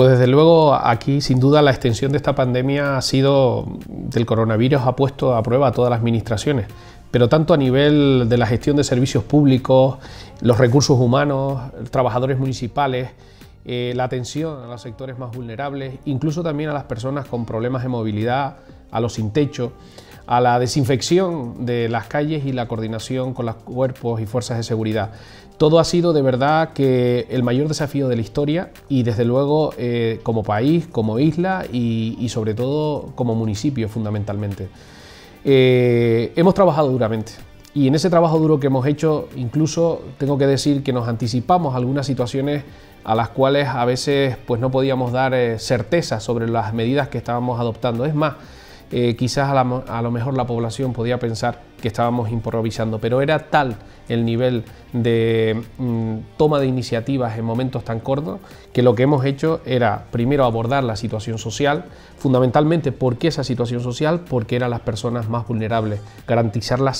Pues desde luego aquí sin duda la extensión de esta pandemia ha sido del coronavirus ha puesto a prueba a todas las administraciones, pero tanto a nivel de la gestión de servicios públicos, los recursos humanos, trabajadores municipales, eh, la atención a los sectores más vulnerables, incluso también a las personas con problemas de movilidad, a los sin techo a la desinfección de las calles y la coordinación con los cuerpos y fuerzas de seguridad. Todo ha sido de verdad que el mayor desafío de la historia y desde luego eh, como país, como isla y, sobre todo como municipio fundamentalmente. Eh, hemos trabajado duramente, y en ese trabajo duro que hemos hecho, incluso tengo que decir que nos anticipamos algunas situaciones a las cuales a veces pues, no podíamos dar eh, certeza sobre las medidas que estábamos adoptando. Es más, eh, quizás a, lo mejor la población podía pensar que estábamos improvisando, pero era tal el nivel de mm, toma de iniciativas en momentos tan cortos que lo que hemos hecho era primero abordar la situación social, fundamentalmente por qué esa situación social, porque eran las personas más vulnerables, garantizar la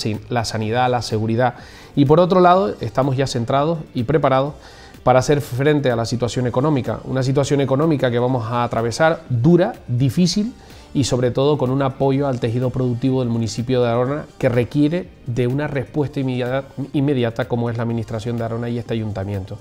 sanidad, la seguridad y por otro lado estamos ya centrados y preparados para hacer frente a la situación económica, una situación económica que vamos a atravesar dura, difícil, y sobre todo con un apoyo al tejido productivo del municipio de Arona que requiere de una respuesta inmediata, como es la administración de Arona y este ayuntamiento.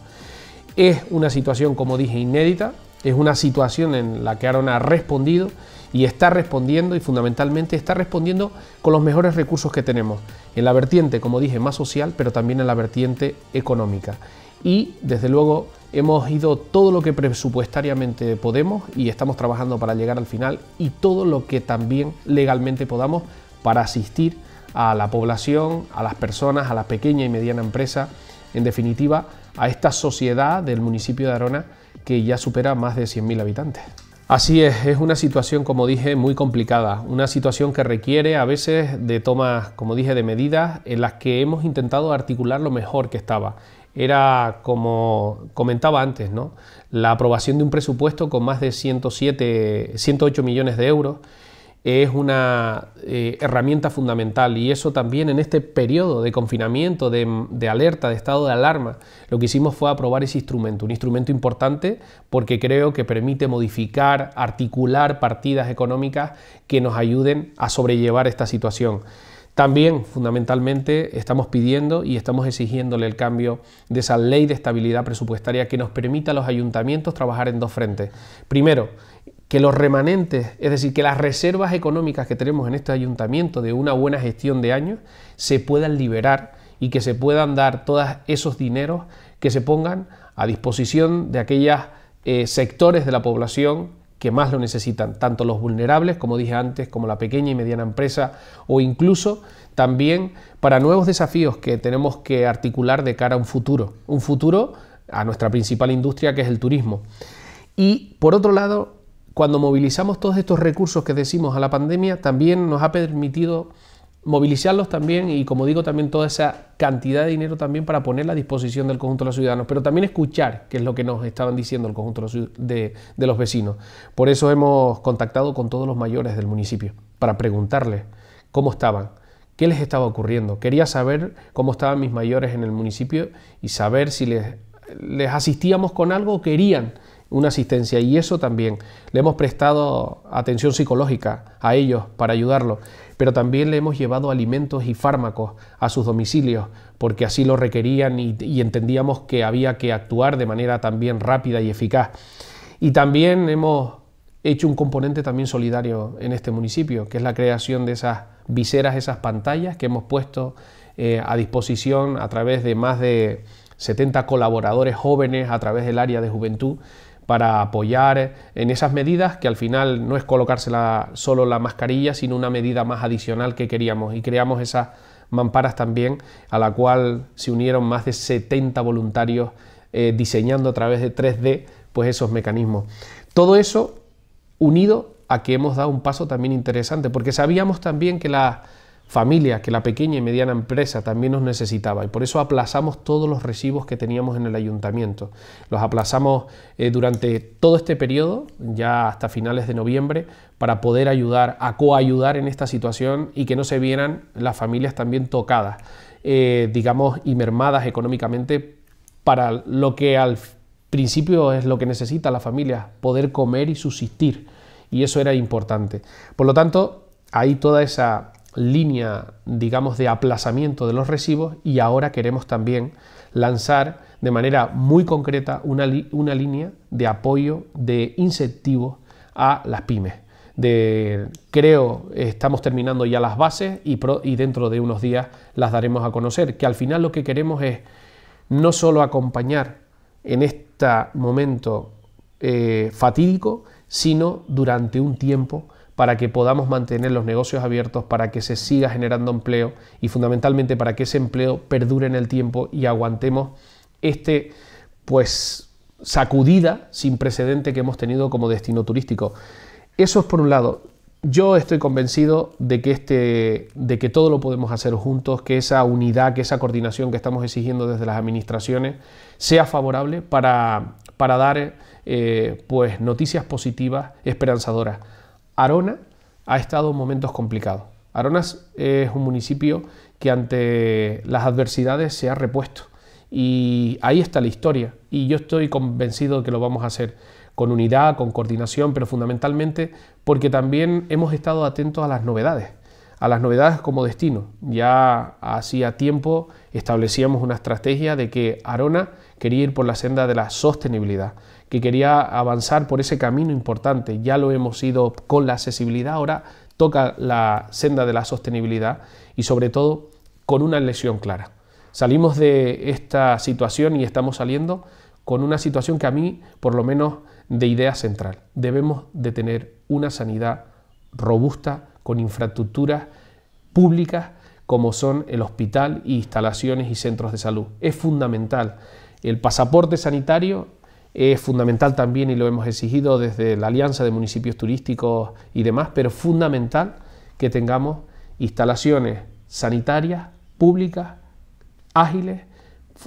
Es una situación, como dije, inédita, es una situación en la que Arona ha respondido y está respondiendo y fundamentalmente está respondiendo con los mejores recursos que tenemos, en la vertiente, como dije, más social, pero también en la vertiente económica. Y desde luego Hemos ido todo lo que presupuestariamente podemos y estamos trabajando para llegar al final y todo lo que también legalmente podamos para asistir a la población, a las personas, a la pequeña y mediana empresa, en definitiva, a esta sociedad del municipio de Arona que ya supera más de 100.000 habitantes. Así es, es una situación, como dije, muy complicada, una situación que requiere a veces de tomas, como dije, de medidas en las que hemos intentado articular lo mejor que estaba era, como comentaba antes, la aprobación de un presupuesto con más de 107, 108 millones de euros es una eh, herramienta fundamental y eso también en este periodo de confinamiento, de, alerta, de estado de alarma, lo que hicimos fue aprobar ese instrumento, un instrumento importante porque creo que permite modificar, articular partidas económicas que nos ayuden a sobrellevar esta situación. También, fundamentalmente, estamos pidiendo y estamos exigiéndole el cambio de esa ley de estabilidad presupuestaria que nos permita a los ayuntamientos trabajar en dos frentes. Primero, que los remanentes, es decir, que las reservas económicas que tenemos en este ayuntamiento de una buena gestión de años se puedan liberar y que se puedan dar todos esos dineros que se pongan a disposición de aquellos eh, sectores de la población que más lo necesitan, tanto los vulnerables, como dije antes, como la pequeña y mediana empresa, o incluso también para nuevos desafíos que tenemos que articular de cara a un futuro, un futuro a nuestra principal industria que es el turismo. Y por otro lado, cuando movilizamos todos estos recursos que decimos a la pandemia, también nos ha permitido movilizarlos también y como digo también toda esa cantidad de dinero también para ponerla a disposición del conjunto de los ciudadanos, pero también escuchar qué es lo que nos estaban diciendo el conjunto de, los vecinos. Por eso hemos contactado con todos los mayores del municipio para preguntarles cómo estaban, qué les estaba ocurriendo. Quería saber cómo estaban mis mayores en el municipio y saber si les, les asistíamos con algo o querían una asistencia y eso también. Le hemos prestado atención psicológica a ellos para ayudarlos pero también le hemos llevado alimentos y fármacos a sus domicilios, porque así lo requerían y, entendíamos que había que actuar de manera también rápida y eficaz. Y también hemos hecho un componente también solidario en este municipio, que es la creación de esas viseras, esas pantallas que hemos puesto eh, a disposición a través de más de 70 colaboradores jóvenes a través del área de juventud para apoyar en esas medidas, que al final no es colocársela solo la mascarilla, sino una medida más adicional que queríamos. Y creamos esas mamparas también, a la cual se unieron más de 70 voluntarios eh, diseñando a través de 3D pues esos mecanismos. Todo eso unido a que hemos dado un paso también interesante, porque sabíamos también que la familia que la pequeña y mediana empresa también nos necesitaba. Y por eso aplazamos todos los recibos que teníamos en el ayuntamiento. Los aplazamos eh, durante todo este periodo, ya hasta finales de noviembre, para poder ayudar, a coayudar en esta situación y que no se vieran las familias también tocadas, eh, digamos, y mermadas económicamente para lo que al principio es lo que necesita la familia, poder comer y subsistir. Y eso era importante. Por lo tanto, ahí toda esa línea, digamos, de aplazamiento de los recibos y ahora queremos también lanzar de manera muy concreta una, línea de apoyo, de incentivos a las pymes. Creo creo estamos terminando ya las bases y, dentro de unos días las daremos a conocer, que al final lo que queremos es no solo acompañar en este momento eh, fatídico, sino durante un tiempo para que podamos mantener los negocios abiertos, para que se siga generando empleo y fundamentalmente para que ese empleo perdure en el tiempo y aguantemos este pues sacudida sin precedente que hemos tenido como destino turístico. Eso es por un lado. Yo estoy convencido de que, este, de que todo lo podemos hacer juntos, que esa unidad, que esa coordinación que estamos exigiendo desde las administraciones sea favorable para, dar eh, pues, noticias positivas, esperanzadoras. Arona ha estado en momentos complicados. Arona es un municipio que ante las adversidades se ha repuesto. Y ahí está la historia. Y yo estoy convencido de que lo vamos a hacer con unidad, con coordinación, pero fundamentalmente porque también hemos estado atentos a las novedades, a las novedades como destino. Ya hacía tiempo establecíamos una estrategia de que Arona quería ir por la senda de la sostenibilidad que quería avanzar por ese camino importante. Ya lo hemos ido con la accesibilidad, ahora toca la senda de la sostenibilidad y sobre todo con una lesión clara. Salimos de esta situación y estamos saliendo con una situación que a mí, por lo menos, de idea central. Debemos de tener una sanidad robusta con infraestructuras públicas como son el hospital, instalaciones y centros de salud. Es fundamental. El pasaporte sanitario es fundamental también, y lo hemos exigido desde la Alianza de Municipios Turísticos y demás, pero fundamental que tengamos instalaciones sanitarias, públicas, ágiles,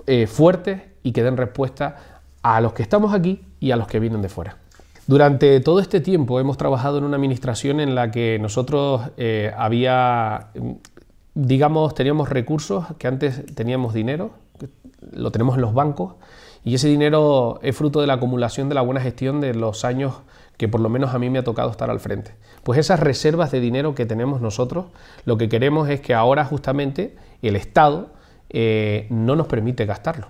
eh, fuertes y que den respuesta a los que estamos aquí y a los que vienen de fuera. Durante todo este tiempo hemos trabajado en una administración en la que nosotros eh, había, digamos, teníamos recursos que antes teníamos dinero, lo tenemos en los bancos, y ese dinero es fruto de la acumulación de la buena gestión de los años que por lo menos a mí me ha tocado estar al frente. Pues esas reservas de dinero que tenemos nosotros, lo que queremos es que ahora justamente el Estado eh, no nos permite gastarlo.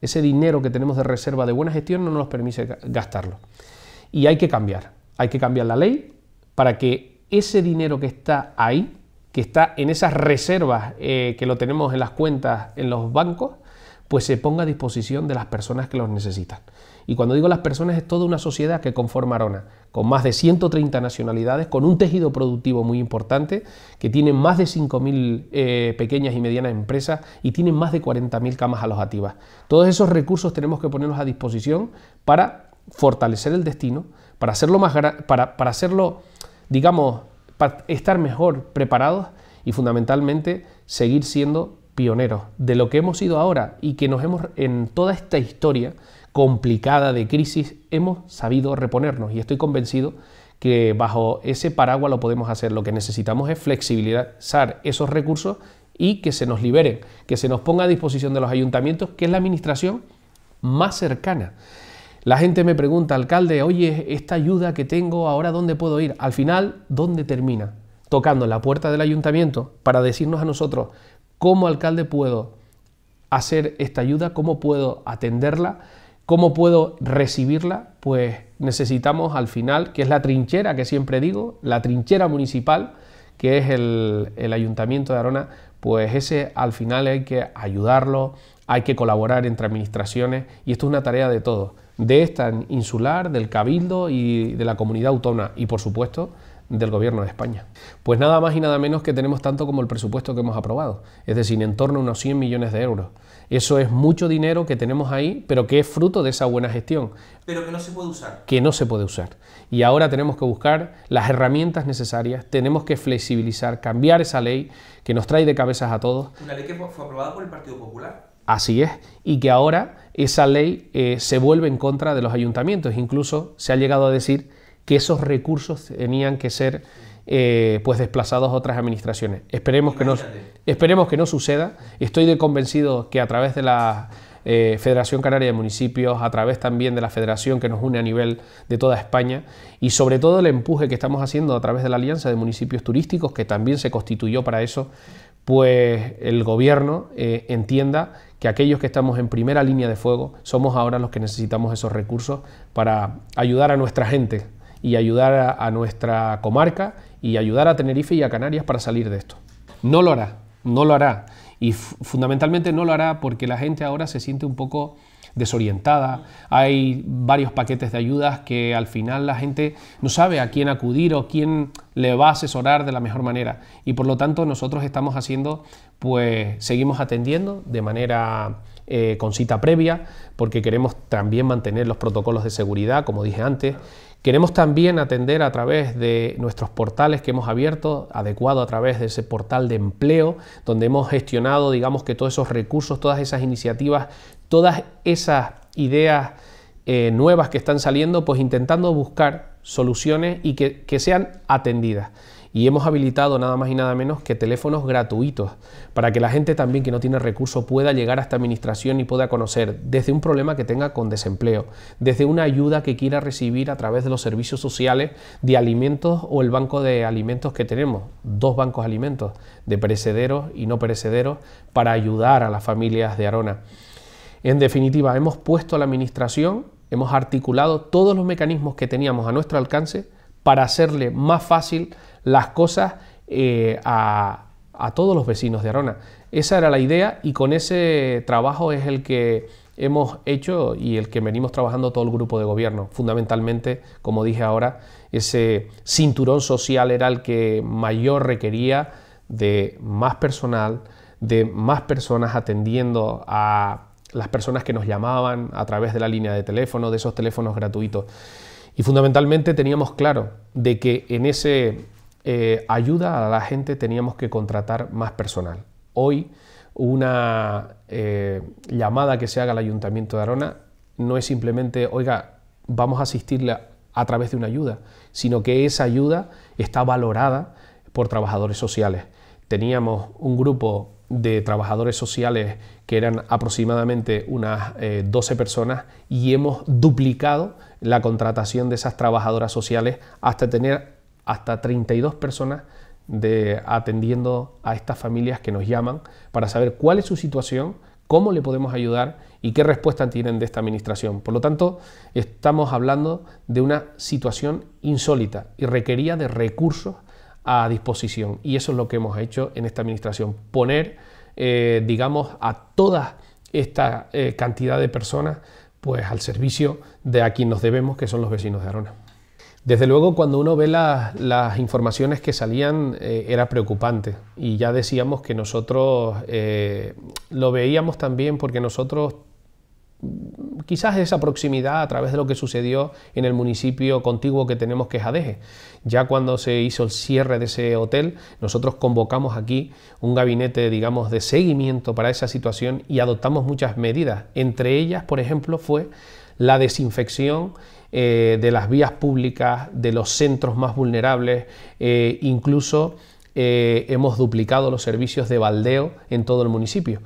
Ese dinero que tenemos de reserva de buena gestión no nos permite gastarlo. Y hay que cambiar. Hay que cambiar la ley para que ese dinero que está ahí, que está en esas reservas eh, que lo tenemos en las cuentas en los bancos, pues se ponga a disposición de las personas que los necesitan. Y cuando digo las personas es toda una sociedad que conforma Arona, con más de 130 nacionalidades, con un tejido productivo muy importante, que tiene más de 5.000 eh, pequeñas y medianas empresas y tiene más de 40.000 camas alojativas. Todos esos recursos tenemos que ponernos a disposición para fortalecer el destino, para hacerlo más para, para hacerlo, digamos, para estar mejor preparados y fundamentalmente seguir siendo pioneros de lo que hemos sido ahora y que nos hemos en toda esta historia complicada de crisis hemos sabido reponernos y estoy convencido que bajo ese paraguas lo podemos hacer. Lo que necesitamos es flexibilizar esos recursos y que se nos liberen, que se nos ponga a disposición de los ayuntamientos, que es la administración más cercana. La gente me pregunta, alcalde, oye, esta ayuda que tengo, ¿ahora dónde puedo ir? Al final, ¿dónde termina? Tocando la puerta del ayuntamiento para decirnos a nosotros, ¿Cómo alcalde puedo hacer esta ayuda? ¿Cómo puedo atenderla? ¿Cómo puedo recibirla? Pues necesitamos al final, que es la trinchera que siempre digo, la trinchera municipal, que es el, ayuntamiento de Arona, pues ese al final hay que ayudarlo, hay que colaborar entre administraciones y esto es una tarea de todos, de esta insular, del cabildo y de la comunidad autónoma y por supuesto del Gobierno de España. Pues nada más y nada menos que tenemos tanto como el presupuesto que hemos aprobado, es decir, en torno a unos 100 millones de euros. Eso es mucho dinero que tenemos ahí, pero que es fruto de esa buena gestión. Pero que no se puede usar. Que no se puede usar. Y ahora tenemos que buscar las herramientas necesarias, tenemos que flexibilizar, cambiar esa ley que nos trae de cabezas a todos. Una ley que fue aprobada por el Partido Popular. Así es, y que ahora esa ley eh, se vuelve en contra de los ayuntamientos. Incluso se ha llegado a decir que esos recursos tenían que ser eh, pues desplazados a otras administraciones. Esperemos que, no, esperemos que no suceda. Estoy de convencido que a través de la eh, Federación Canaria de Municipios, a través también de la federación que nos une a nivel de toda España y sobre todo el empuje que estamos haciendo a través de la Alianza de Municipios Turísticos, que también se constituyó para eso, pues el gobierno eh, entienda que aquellos que estamos en primera línea de fuego somos ahora los que necesitamos esos recursos para ayudar a nuestra gente y ayudar a, nuestra comarca y ayudar a Tenerife y a Canarias para salir de esto. No lo hará, no lo hará. Y fundamentalmente no lo hará porque la gente ahora se siente un poco desorientada. Hay varios paquetes de ayudas que al final la gente no sabe a quién acudir o quién le va a asesorar de la mejor manera. Y por lo tanto nosotros estamos haciendo, pues seguimos atendiendo de manera eh, con cita previa, porque queremos también mantener los protocolos de seguridad, como dije antes. Queremos también atender a través de nuestros portales que hemos abierto, adecuado a través de ese portal de empleo, donde hemos gestionado, digamos que todos esos recursos, todas esas iniciativas, todas esas ideas eh, nuevas que están saliendo, pues intentando buscar soluciones y que sean atendidas y hemos habilitado nada más y nada menos que teléfonos gratuitos para que la gente también que no tiene recursos pueda llegar a esta administración y pueda conocer desde un problema que tenga con desempleo, desde una ayuda que quiera recibir a través de los servicios sociales de alimentos o el banco de alimentos que tenemos, dos bancos de alimentos, de perecederos y no perecederos, para ayudar a las familias de Arona. En definitiva, hemos puesto a la administración, hemos articulado todos los mecanismos que teníamos a nuestro alcance para hacerle más fácil las cosas eh, a, a todos los vecinos de Arona. Esa era la idea y con ese trabajo es el que hemos hecho y el que venimos trabajando todo el grupo de gobierno. Fundamentalmente, como dije ahora, ese cinturón social era el que mayor requería de más personal, de más personas atendiendo a las personas que nos llamaban a través de la línea de teléfono, de esos teléfonos gratuitos. Y fundamentalmente teníamos claro de que en ese eh, ayuda a la gente teníamos que contratar más personal. Hoy una eh, llamada que se haga al ayuntamiento de Arona no es simplemente, oiga, vamos a asistirle a través de una ayuda, sino que esa ayuda está valorada por trabajadores sociales. Teníamos un grupo de trabajadores sociales que eran aproximadamente unas 12 eh, personas y hemos duplicado la contratación de esas trabajadoras sociales hasta tener hasta 32 personas atendiendo a estas familias que nos llaman para saber cuál es su situación, cómo le podemos ayudar y qué respuesta tienen de esta administración. Por lo tanto, estamos hablando de una situación insólita y requería de recursos a disposición. Y eso es lo que hemos hecho en esta administración, poner, eh, digamos, a toda esta eh, cantidad de personas pues al servicio de a quien nos debemos, que son los vecinos de Arona. Desde luego, cuando uno ve las informaciones que salían, eh, era preocupante. Y ya decíamos que nosotros eh, lo veíamos también porque nosotros, quizás esa proximidad a través de lo que sucedió en el municipio contiguo que tenemos, que es Adeje. Ya cuando se hizo el cierre de ese hotel, nosotros convocamos aquí un gabinete, digamos, de seguimiento para esa situación y adoptamos muchas medidas. Entre ellas, por ejemplo, fue la desinfección eh, de las vías públicas, de los centros más vulnerables, eh, incluso eh, hemos duplicado los servicios de baldeo en todo el municipio.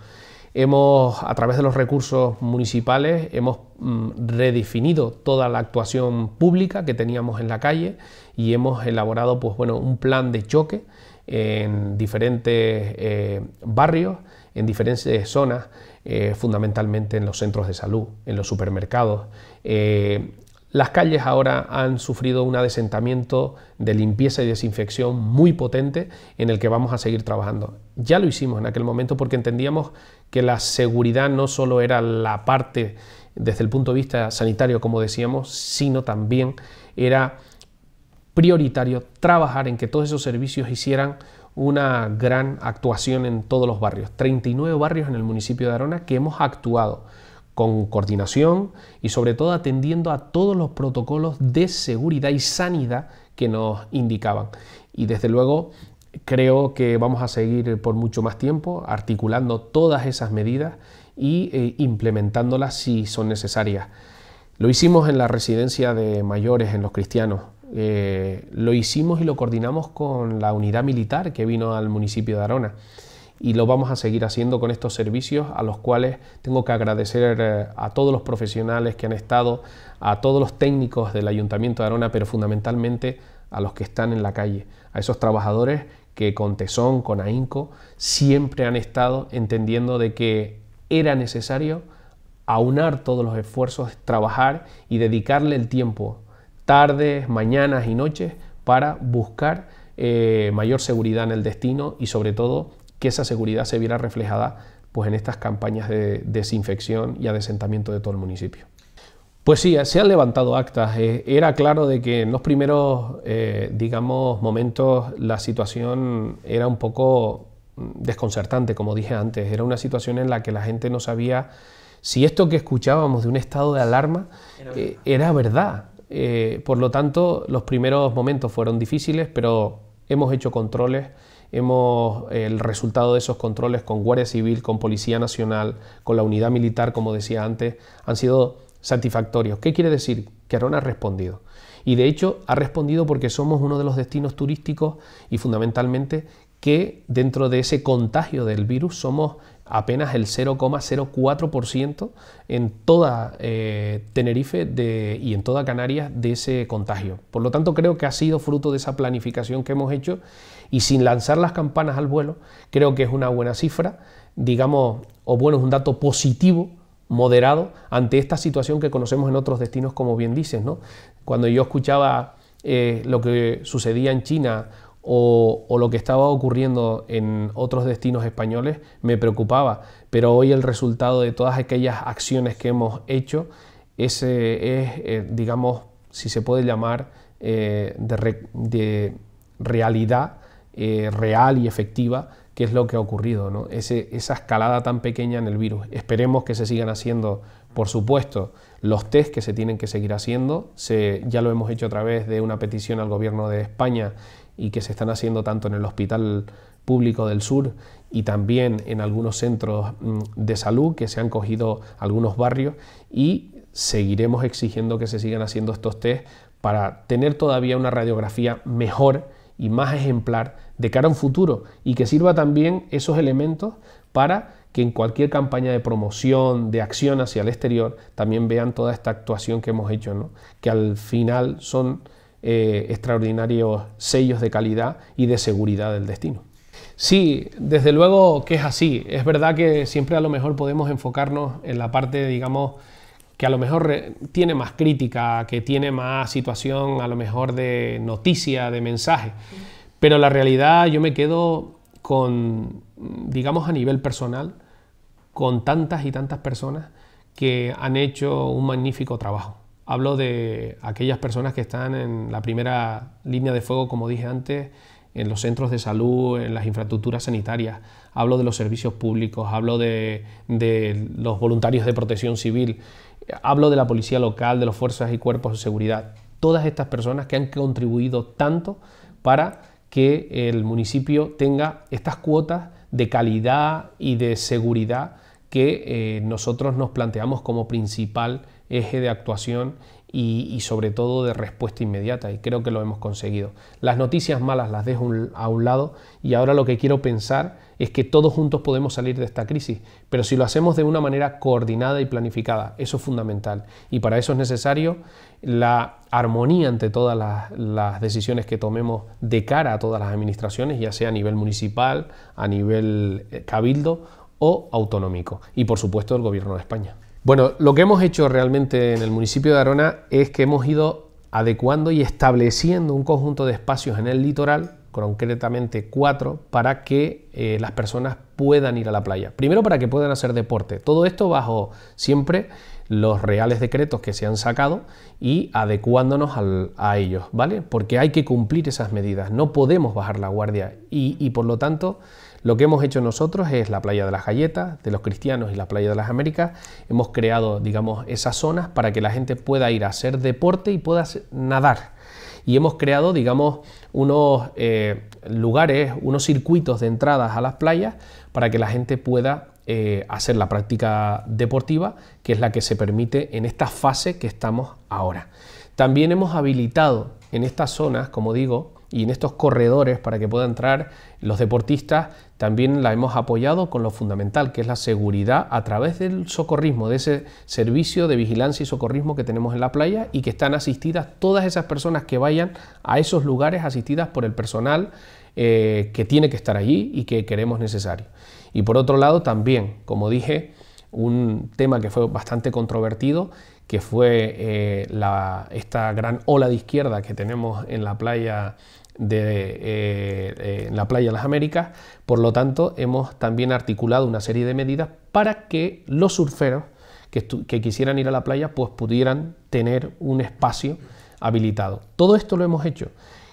Hemos, a través de los recursos municipales, hemos mm, redefinido toda la actuación pública que teníamos en la calle y hemos elaborado pues, bueno, un plan de choque en diferentes barrios, en diferentes zonas eh, fundamentalmente en los centros de salud, en los supermercados. Eh, las calles ahora han sufrido un adesentamiento de limpieza y desinfección muy potente en el que vamos a seguir trabajando. Ya lo hicimos en aquel momento porque entendíamos que la seguridad no solo era la parte desde el punto de vista sanitario, como decíamos, sino también era prioritario trabajar en que todos esos servicios hicieran una gran actuación en todos los barrios. 39 barrios en el municipio de Arona que hemos actuado con coordinación y sobre todo atendiendo a todos los protocolos de seguridad y sanidad que nos indicaban. Y desde luego creo que vamos a seguir por mucho más tiempo articulando todas esas medidas y eh, implementándolas si son necesarias. Lo hicimos en la residencia de mayores, en los cristianos, eh, lo hicimos y lo coordinamos con la unidad militar que vino al municipio de Arona y lo vamos a seguir haciendo con estos servicios a los cuales tengo que agradecer eh, a todos los profesionales que han estado, a todos los técnicos del Ayuntamiento de Arona, pero fundamentalmente a los que están en la calle, a esos trabajadores que con tesón, con ahínco, siempre han estado entendiendo de que era necesario aunar todos los esfuerzos, trabajar y dedicarle el tiempo tardes, mañanas y noches para buscar eh, mayor seguridad en el destino y sobre todo que esa seguridad se viera reflejada pues, en estas campañas de desinfección y adesentamiento de todo el municipio. Pues sí, se han levantado actas. Eh, era claro de que en los primeros, eh, digamos, momentos la situación era un poco mm, desconcertante, como dije antes. Era una situación en la que la gente no sabía si esto que escuchábamos de un estado de alarma era verdad. Eh, por lo tanto, los primeros momentos fueron difíciles, pero hemos hecho controles, hemos eh, el resultado de esos controles con Guardia Civil, con Policía Nacional, con la unidad militar, como decía antes, han sido satisfactorios. ¿Qué quiere decir? Que Arona ha respondido. Y de hecho ha respondido porque somos uno de los destinos turísticos y fundamentalmente que dentro de ese contagio del virus somos apenas el 0,04% en toda eh, Tenerife de, y en toda Canarias de ese contagio. Por lo tanto, creo que ha sido fruto de esa planificación que hemos hecho y sin lanzar las campanas al vuelo, creo que es una buena cifra, digamos, o bueno, es un dato positivo moderado ante esta situación que conocemos en otros destinos, como bien dices, ¿no? Cuando yo escuchaba eh, lo que sucedía en China o, lo que estaba ocurriendo en otros destinos españoles me preocupaba, pero hoy el resultado de todas aquellas acciones que hemos hecho ese es, eh, digamos, si se puede llamar, eh, de, realidad eh, real y efectiva, que es lo que ha ocurrido, ¿no? esa escalada tan pequeña en el virus. Esperemos que se sigan haciendo, por supuesto, los test que se tienen que seguir haciendo. ya lo hemos hecho a través de una petición al gobierno de España y que se están haciendo tanto en el Hospital Público del Sur y también en algunos centros mm, de salud que se han cogido algunos barrios y seguiremos exigiendo que se sigan haciendo estos test para tener todavía una radiografía mejor y más ejemplar de cara a un futuro y que sirva también esos elementos para que en cualquier campaña de promoción, de acción hacia el exterior, también vean toda esta actuación que hemos hecho, que al final son eh, extraordinarios sellos de calidad y de seguridad del destino. Sí, desde luego que es así. Es verdad que siempre a lo mejor podemos enfocarnos en la parte, digamos, que a lo mejor tiene más crítica, que tiene más situación, a lo mejor de noticia, de mensaje. Pero la realidad yo me quedo con, digamos, a nivel personal, con tantas y tantas personas que han hecho un magnífico trabajo. Hablo de aquellas personas que están en la primera línea de fuego, como dije antes, en los centros de salud, en las infraestructuras sanitarias, hablo de los servicios públicos, hablo de, los voluntarios de protección civil, hablo de la policía local, de las fuerzas y cuerpos de seguridad. Todas estas personas que han contribuido tanto para que el municipio tenga estas cuotas de calidad y de seguridad que eh, nosotros nos planteamos como principal eje de actuación y, sobre todo de respuesta inmediata y creo que lo hemos conseguido. Las noticias malas las dejo a un lado y ahora lo que quiero pensar es que todos juntos podemos salir de esta crisis, pero si lo hacemos de una manera coordinada y planificada, eso es fundamental y para eso es necesario la armonía ante todas las, las decisiones que tomemos de cara a todas las administraciones, ya sea a nivel municipal, a nivel eh, cabildo o autonómico y por supuesto el gobierno de España. Bueno, lo que hemos hecho realmente en el municipio de Arona es que hemos ido adecuando y estableciendo un conjunto de espacios en el litoral, concretamente cuatro, para que eh, las personas puedan ir a la playa. Primero para que puedan hacer deporte. Todo esto bajo siempre los reales decretos que se han sacado y adecuándonos a ellos, ¿vale? Porque hay que cumplir esas medidas, no podemos bajar la guardia y, por lo tanto lo que hemos hecho nosotros es la playa de las galletas, de los cristianos y la playa de las Américas. Hemos creado, digamos, esas zonas para que la gente pueda ir a hacer deporte y pueda nadar. Y hemos creado, digamos, unos eh, lugares, unos circuitos de entradas a las playas para que la gente pueda eh, hacer la práctica deportiva, que es la que se permite en esta fase que estamos ahora. También hemos habilitado en estas zonas, como digo, y en estos corredores para que puedan entrar los deportistas, también la hemos apoyado con lo fundamental, que es la seguridad a través del socorrismo, de ese servicio de vigilancia y socorrismo que tenemos en la playa y que están asistidas todas esas personas que vayan a esos lugares, asistidas por el personal eh, que tiene que estar allí y que queremos necesario. Y por otro lado, también, como dije, un tema que fue bastante controvertido, que fue eh, esta gran ola de izquierda que tenemos en la playa de eh, eh, la playa de las Américas. Por lo tanto, hemos también articulado una serie de medidas para que los surferos que, que quisieran ir a la playa, pues pudieran tener un espacio habilitado. Todo esto lo hemos hecho.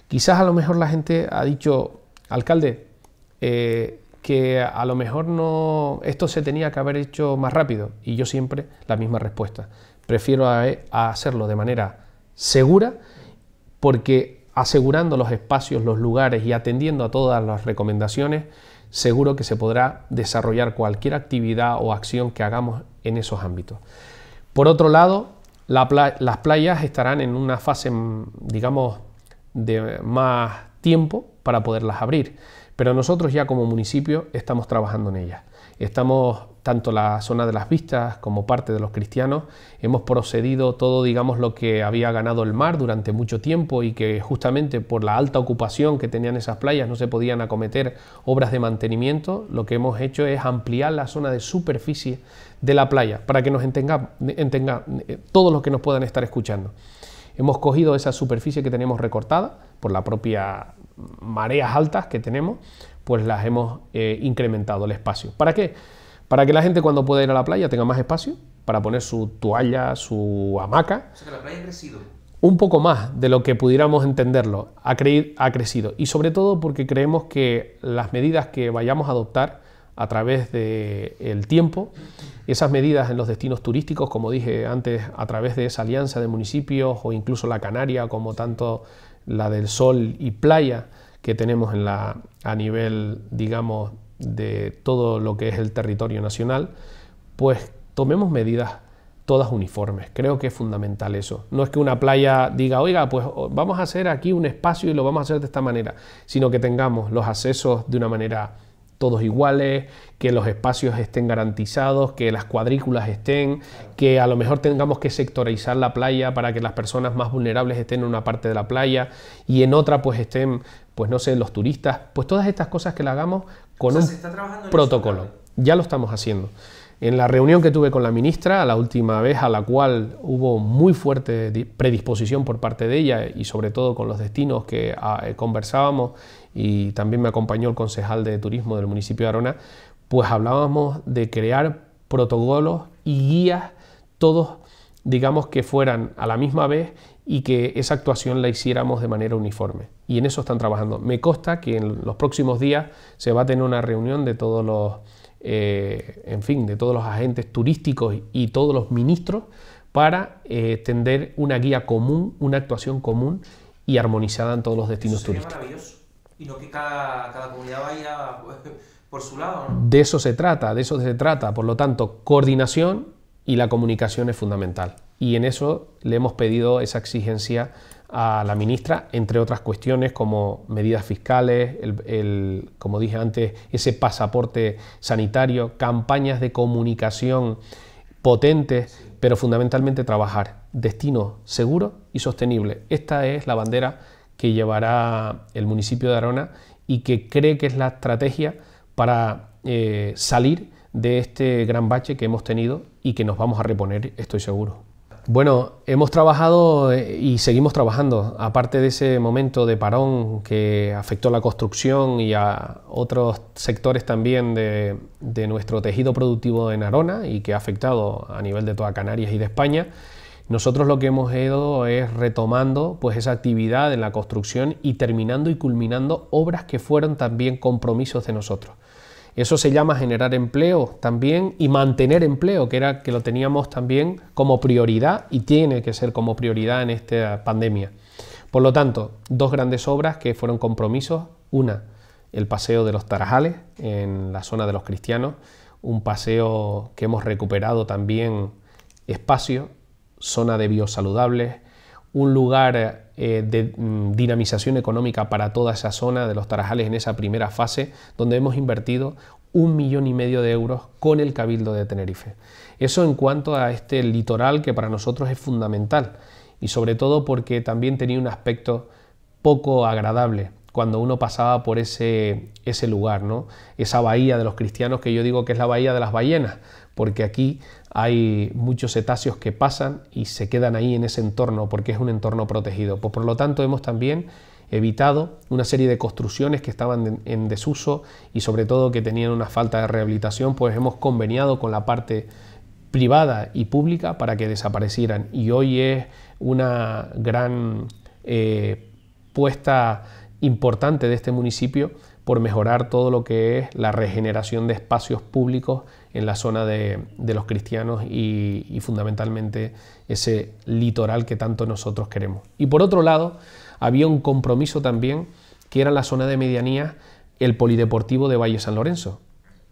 Quizás a lo mejor la gente ha dicho, alcalde, que a lo mejor no esto se tenía que haber hecho más rápido y yo siempre la misma respuesta. Prefiero hacerlo de manera segura porque asegurando los espacios, los lugares y atendiendo a todas las recomendaciones, seguro que se podrá desarrollar cualquier actividad o acción que hagamos en esos ámbitos. Por otro lado, las playas estarán en una fase, digamos, de más tiempo para poderlas abrir. Pero nosotros ya como municipio estamos trabajando en ellas. Estamos, tanto la zona de las vistas como parte de los cristianos, hemos procedido todo, digamos, lo que había ganado el mar durante mucho tiempo y que justamente por la alta ocupación que tenían esas playas no se podían acometer obras de mantenimiento. Lo que hemos hecho es ampliar la zona de superficie de la playa para que nos entenga, entenga eh, todos los que nos puedan estar escuchando. Hemos cogido esa superficie que tenemos recortada por la propia mareas altas que tenemos, pues las hemos eh, incrementado el espacio. ¿Para qué? Para que la gente cuando pueda ir a la playa tenga más espacio para poner su toalla, su hamaca. Un poco más de lo que pudiéramos entenderlo, ha, ha crecido. Y sobre todo porque creemos que las medidas que vayamos a adoptar a través del el tiempo, esas medidas en los destinos turísticos, como dije antes, a través de esa alianza de municipios o incluso la Canaria, como tanto la del sol y playa que tenemos en la, a nivel, digamos, de todo lo que es el territorio nacional, pues tomemos medidas todas uniformes. Creo que es fundamental eso. No es que una playa diga, oiga, pues vamos a hacer aquí un espacio y lo vamos a hacer de esta manera, sino que tengamos los accesos de una manera todos iguales, que los espacios estén garantizados, que las cuadrículas estén, que a lo mejor tengamos que sectorizar la playa para que las personas más vulnerables estén en una parte de la playa y en otra pues estén, pues no sé, los turistas, pues todas estas cosas que las hagamos con un protocolo. Ya lo estamos haciendo. En la reunión que tuve con la ministra, la última vez a la cual hubo muy fuerte predisposición por parte de ella y sobre todo con los destinos que ah, eh, conversábamos y también me acompañó el concejal de turismo del municipio de Arona, pues hablábamos de crear protocolos y guías, todos digamos que fueran a la misma vez y que esa actuación la hiciéramos de manera uniforme. Y en eso están trabajando. Me consta que en los próximos días se va a tener una reunión de todos los, eh, en fin, de todos los agentes turísticos y todos los ministros para eh, tender una guía común, una actuación común y armonizada en todos los destinos turísticos y no que cada, comunidad vaya pues, por su lado. De eso se trata, de eso se trata. Por lo tanto, coordinación y la comunicación es fundamental. Y en eso le hemos pedido esa exigencia a la ministra, entre otras cuestiones como medidas fiscales, el, como dije antes, ese pasaporte sanitario, campañas de comunicación potentes, pero fundamentalmente trabajar destino seguro y sostenible. Esta es la bandera que llevará el municipio de Arona y que cree que es la estrategia para eh, salir de este gran bache que hemos tenido y que nos vamos a reponer, estoy seguro. Bueno, hemos trabajado eh, y seguimos trabajando. Aparte de ese momento de parón que afectó a la construcción y a otros sectores también de, de nuestro tejido productivo en Arona y que ha afectado a nivel de toda Canarias y de España, nosotros lo que hemos ido es retomando pues esa actividad en la construcción y terminando y culminando obras que fueron también compromisos de nosotros. Eso se llama generar empleo también y mantener empleo, que era que lo teníamos también como prioridad y tiene que ser como prioridad en esta pandemia. Por lo tanto, dos grandes obras que fueron compromisos, una el paseo de los Tarajales en la zona de los cristianos, un paseo que hemos recuperado también espacio zona de biosaludables, un lugar eh, de mm, dinamización económica para toda esa zona de los Tarajales en esa primera fase, donde hemos invertido un millón y medio de euros con el Cabildo de Tenerife. Eso en cuanto a este litoral que para nosotros es fundamental y sobre todo porque también tenía un aspecto poco agradable cuando uno pasaba por ese, ese lugar, ¿no? esa bahía de los cristianos que yo digo que es la bahía de las ballenas, porque aquí hay muchos cetáceos que pasan y se quedan ahí en ese entorno, porque es un entorno protegido. Pues por lo tanto hemos también evitado una serie de construcciones que estaban en desuso y sobre todo que tenían una falta de rehabilitación, pues hemos conveniado con la parte privada y pública para que desaparecieran. Y hoy es una gran eh, puesta importante de este municipio por mejorar todo lo que es la regeneración de espacios públicos en la zona de, los cristianos y, fundamentalmente ese litoral que tanto nosotros queremos. Y por otro lado, había un compromiso también que era la zona de medianía, el Polideportivo de Valle San Lorenzo.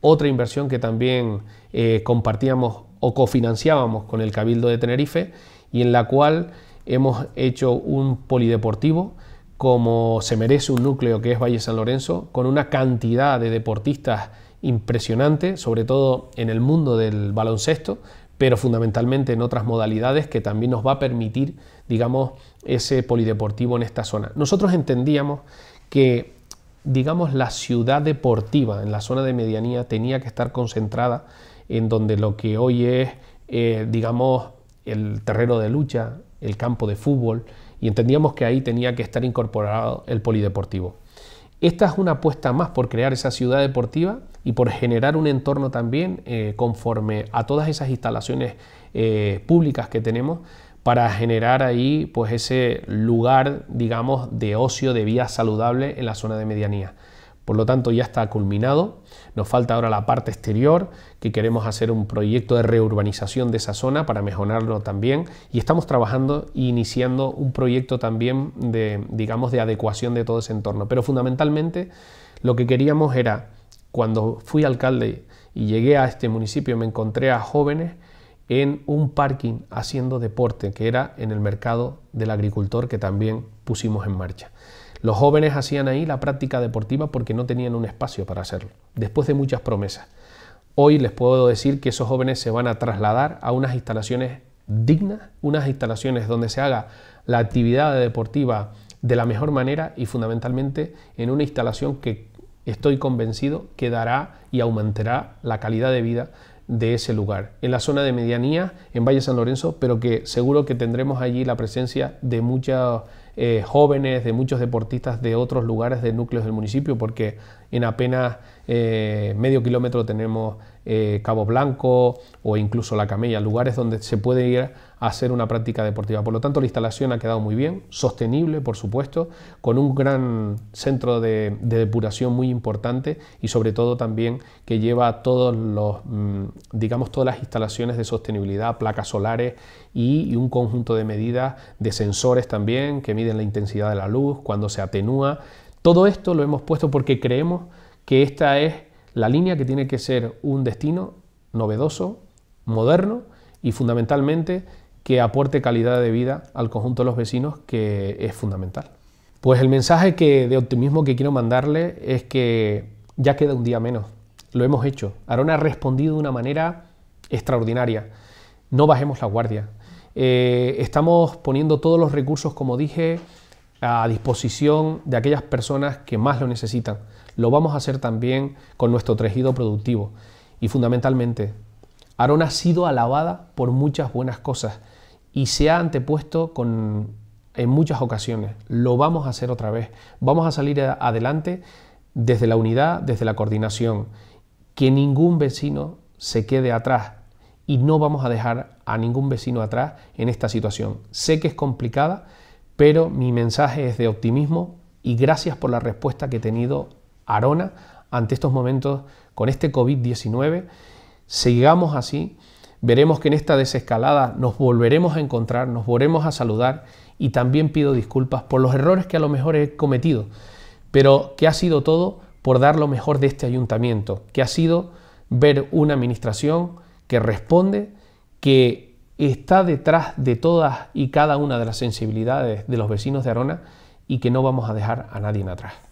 Otra inversión que también eh, compartíamos o cofinanciábamos con el Cabildo de Tenerife y en la cual hemos hecho un polideportivo como se merece un núcleo que es Valle San Lorenzo, con una cantidad de deportistas impresionante, sobre todo en el mundo del baloncesto, pero fundamentalmente en otras modalidades que también nos va a permitir, digamos, ese polideportivo en esta zona. Nosotros entendíamos que, digamos, la ciudad deportiva en la zona de medianía tenía que estar concentrada en donde lo que hoy es, eh, digamos, el terreno de lucha, el campo de fútbol, y entendíamos que ahí tenía que estar incorporado el polideportivo. Esta es una apuesta más por crear esa ciudad deportiva y por generar un entorno también eh, conforme a todas esas instalaciones eh, públicas que tenemos para generar ahí pues ese lugar, digamos, de ocio, de vía saludable en la zona de medianía. Por lo tanto, ya está culminado nos falta ahora la parte exterior, que queremos hacer un proyecto de reurbanización de esa zona para mejorarlo también. Y estamos trabajando e iniciando un proyecto también de, digamos, de adecuación de todo ese entorno. Pero fundamentalmente lo que queríamos era, cuando fui alcalde y llegué a este municipio, me encontré a jóvenes en un parking haciendo deporte, que era en el mercado del agricultor que también pusimos en marcha. Los jóvenes hacían ahí la práctica deportiva porque no tenían un espacio para hacerlo, después de muchas promesas. Hoy les puedo decir que esos jóvenes se van a trasladar a unas instalaciones dignas, unas instalaciones donde se haga la actividad deportiva de la mejor manera y fundamentalmente en una instalación que estoy convencido que dará y aumentará la calidad de vida de ese lugar, en la zona de medianía, en Valle San Lorenzo, pero que seguro que tendremos allí la presencia de muchas eh, jóvenes, de muchos deportistas de otros lugares de núcleos del municipio, porque en apenas eh, medio kilómetro tenemos eh, Cabo Blanco o incluso La Camella, lugares donde se puede ir a hacer una práctica deportiva. Por lo tanto, la instalación ha quedado muy bien, sostenible, por supuesto, con un gran centro de, depuración muy importante y sobre todo también que lleva todos los, mm, digamos, todas las instalaciones de sostenibilidad, placas solares y, y un conjunto de medidas de sensores también que miden la intensidad de la luz, cuando se atenúa. Todo esto lo hemos puesto porque creemos que esta es la línea que tiene que ser un destino novedoso, moderno y fundamentalmente que aporte calidad de vida al conjunto de los vecinos, que es fundamental. Pues el mensaje que, de optimismo que quiero mandarle es que ya queda un día menos. Lo hemos hecho. Arona ha respondido de una manera extraordinaria. No bajemos la guardia. Eh, estamos poniendo todos los recursos, como dije, a disposición de aquellas personas que más lo necesitan lo vamos a hacer también con nuestro tejido productivo. Y fundamentalmente, Arona ha sido alabada por muchas buenas cosas y se ha antepuesto con, en muchas ocasiones. Lo vamos a hacer otra vez. Vamos a salir adelante desde la unidad, desde la coordinación. Que ningún vecino se quede atrás y no vamos a dejar a ningún vecino atrás en esta situación. Sé que es complicada, pero mi mensaje es de optimismo y gracias por la respuesta que he tenido Arona ante estos momentos con este COVID-19. Sigamos así, veremos que en esta desescalada nos volveremos a encontrar, nos volveremos a saludar y también pido disculpas por los errores que a lo mejor he cometido, pero que ha sido todo por dar lo mejor de este ayuntamiento, que ha sido ver una administración que responde, que está detrás de todas y cada una de las sensibilidades de los vecinos de Arona y que no vamos a dejar a nadie atrás.